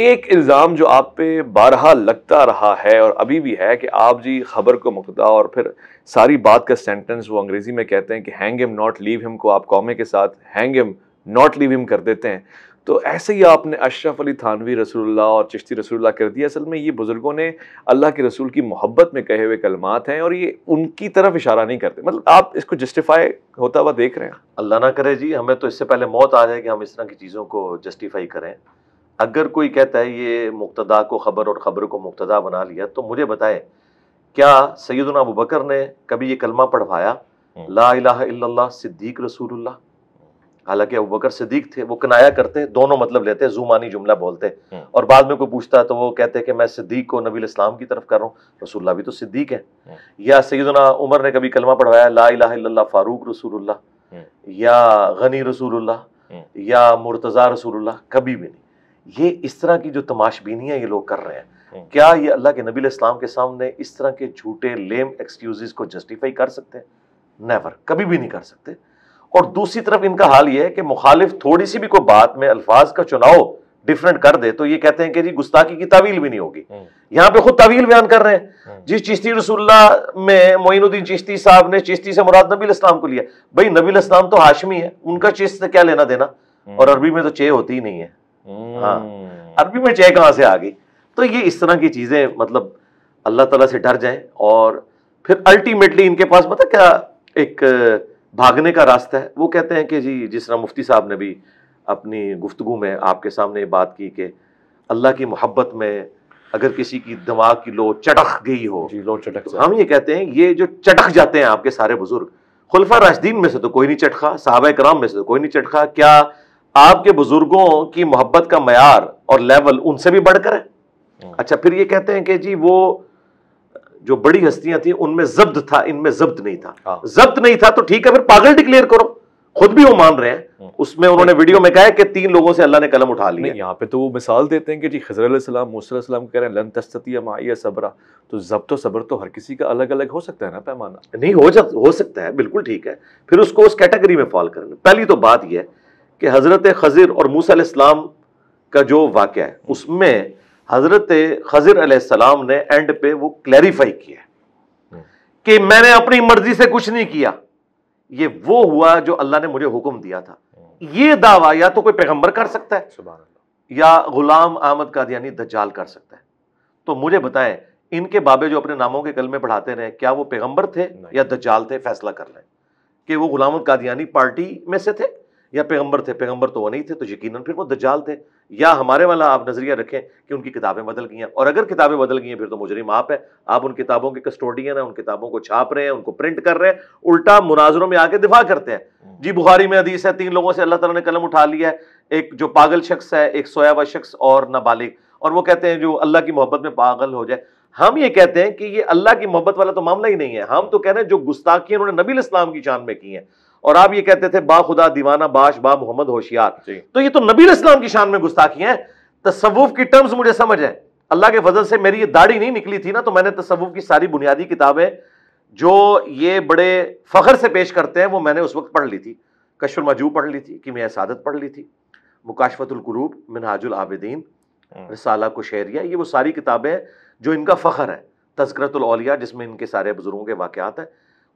एक इल्ज़ाम जो आप पे बारहा लगता रहा है और अभी भी है कि आप जी खबर को मुकदा और फिर सारी बात का सेंटेंस वो अंग्रेज़ी में कहते हैं कि hang him not leave him को आप कौमे के साथ hang him not leave him कर देते हैं तो ऐसे ही आपने अशरफ अली थानवी रसूलुल्लाह और चिश्ती रसूलुल्लाह कर दिया असल में ये बुज़ुर्गों ने अल्लाह के रसूल की मोहब्बत में कहे हुए कलमात हैं और ये उनकी तरफ इशारा नहीं करते मतलब आप इसको जस्टिफाई होता हुआ देख रहे हैं अल्लाह ना करे जी हमें तो इससे पहले मौत आ जाए कि हम इस तरह की चीज़ों को जस्टिफाई करें अगर कोई कहता है ये मुक्तदा को ख़बर और ख़बर को मुक्तदा बना लिया तो मुझे बताएं क्या सैदना अबू बकर ने कभी ये कलमा पढ़वाया हम्म। ला इला सिद्दीक रसूलुल्लाह हालांकि अबू बकर सिद्दीक थे वो कनाया करते दोनों मतलब लेते जुमानी जुमला बोलते हम्म। और बाद में कोई पूछता है तो वो कहते हैं कि मैं सिद्दीक को नबी इस्लाम की तरफ कर रहा हूँ रसूल्ला भी तो सिद्दीक है हम्म। या सैदना उमर ने कभी कलमा पढ़वाया ला इला फ़ारूक रसूलुल्लाह या गनी रसूलुल्लाह या मुर्तज़ा रसूलुल्लाह कभी भी नहीं ये इस तरह की जो तमाशबीनियाँ ये लोग कर रहे हैं हम्म। क्या ये अल्लाह के नबी इस्लाम के सामने इस तरह के झूठे लेम एक्सक्यूजेज को जस्टिफाई कर सकते हैं नेवर कभी भी नहीं कर सकते और दूसरी तरफ इनका हाल ये है कि मुखालिफ थोड़ी सी भी कोई बात में अल्फाज का चुनाव डिफरेंट कर दे तो ये कहते हैं कि जी गुस्ताखी की तावील भी नहीं होगी हम्म। यहाँ पे खुद तावील बयान कर रहे हैं हम्म। जिस चिश्ती रसुल्ला में मोइनुद्दीन चिश्ती साहब ने चिश्ती से मुराद नबी इस्लाम को लिया भाई नबी इस्लाम तो हाशमी है उनका चिश्त से क्या लेना देना और अरबी में तो चे होती ही नहीं है हाँ अरबी में चाय कहाँ से आ गई तो ये इस तरह की चीज़ें मतलब अल्लाह तला से डर जाए और फिर अल्टीमेटली इनके पास पता क्या एक भागने का रास्ता है वो कहते हैं कि जी जिस तरह मुफ्ती साहब ने भी अपनी गुफ्तु में आपके सामने ये बात की कि अल्लाह की मोहब्बत में अगर किसी की दिमाग की लो चटक गई हो जी लो चटक तो हम ये कहते हैं ये जो चटक जाते हैं आपके सारे बुजुर्ग खुलफा राशदीन में से तो कोई नहीं चटका साहब कराम में से तो कोई नहीं चटका क्या आपके बुजुर्गों की मोहब्बत का मैार और लेवल उनसे भी बढ़कर है हम्म। अच्छा फिर ये कहते हैं कि जी वो जो बड़ी हस्तियां थी उनमें जब्त था इनमें जब्त नहीं था हाँ। जब्त नहीं था तो ठीक है फिर पागल डिक्लेयर करो खुद भी वो मान रहे हैं हम्म। उसमें उन्होंने वीडियो में कहा कि तीन लोगों से अल्लाह ने कलम उठा लिया यहाँ पे तो वो मिसाल देते हैं कि जी खजरम मूसम कह रहे हैं माइया सबरा तो जब तो सब्र तो हर किसी का अलग अलग हो सकता है ना पैमाना नहीं हो हो सकता है बिल्कुल ठीक है फिर उसको उस कैटेगरी में फॉल करना पहली तो बात यह है कि हज़रत खजर और मूसा इस्लाम का जो वाक़ है उसमें हज़रत खजर अलैहिस्सलाम ने एंड पे वो क्लैरिफाई किया हम्म। कि मैंने अपनी मर्जी से कुछ नहीं किया ये वो हुआ जो अल्लाह ने मुझे हुक्म दिया था हम्म। ये दावा या तो कोई पैगंबर कर सकता है या गुलाम अहमद कादियानी दज्जाल कर सकता है तो मुझे बताएं इनके बाबे जो अपने नामों के कल में पढ़ाते रहे क्या वो पैगंबर थे या दज्जाल थे फैसला कर रहे कि वो गुलाम कादियानी पार्टी में से थे या पैगंबर थे पैगंबर तो वो नहीं थे तो यकीन फिर वो दज्जाल थे या हमारे वाला आप नजरिया रखें कि उनकी किताबें बदल गई हैं और अगर किताबें बदल गई हैं फिर तो मुजरिम आप है आप उन किताबों के कस्टोडियन है उन किताबों को छाप रहे हैं उनको प्रिंट कर रहे हैं उल्टा मुनाजरों में आके दिफा करते हैं हम्म। जी बुहारी में अदीस है तीन लोगों से अल्लाह तला ने कलम उठा लिया है एक जो पागल शख्स है एक सोया हुआ शख्स और नाबालिग और वो कहते हैं जो अल्लाह की मोहब्बत में पागल हो जाए हम ये कहते हैं कि ये अल्लाह की मोहब्बत वाला तो मामला ही नहीं है हम तो कह रहे हैं जो गुस्ताखी उन्होंने नबी इस्लाम की जान में की है और आप ये कहते थे बा खुदा दीवाना बाश बा मोहम्मद होशियार तो ये तो नबी इस्लाम की शान में गुस्ताखी है तस्वुफ की टर्म्स मुझे समझ है अल्लाह के फजल से मेरी ये दाढ़ी नहीं निकली थी ना तो मैंने तस्वुफ की सारी बुनियादी किताबें जो ये बड़े फखर से पेश करते हैं वो मैंने उस वक्त पढ़ ली थी कशुर मजू पढ़ ली थी कि मैं सादत पढ़ ली थी मुकाशफतुलकरूब मिनहाजुल आबिदीन हम्म। रसाला कुशहरिया ये वो सारी किताबें जो इनका फ़ख्र है तस्करतलिया जिसमें इनके सारे बुज़ुर्गों के वाक़ात हैं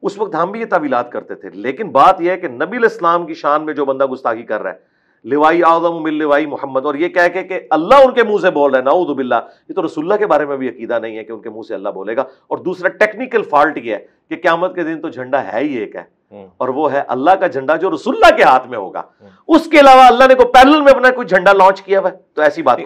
उस वक्त हम भी ये तवीलात करते थे लेकिन बात यह है कि नबी इस्लाम की शान में जो बंदा गुस्ताखी कर रहा है लिवाई मिल लिवाई मोहम्मद और ये कह के कि अल्लाह उनके मुंह से बोल रहा है नाउदबिल्ला ये तो रसुल्ला के बारे में भी अकीदा नहीं है कि उनके मुंह से अल्लाह बोलेगा और दूसरा टेक्निकल फॉल्ट ये है कि क्यामत के दिन तो झंडा है ही एक है हम्म। और वो है अल्लाह का झंडा जो रसुल्ला के हाथ में होगा हम्म। उसके अलावा अल्लाह ने को पैरल में अपना कोई झंडा लॉन्च किया हुआ तो ऐसी बात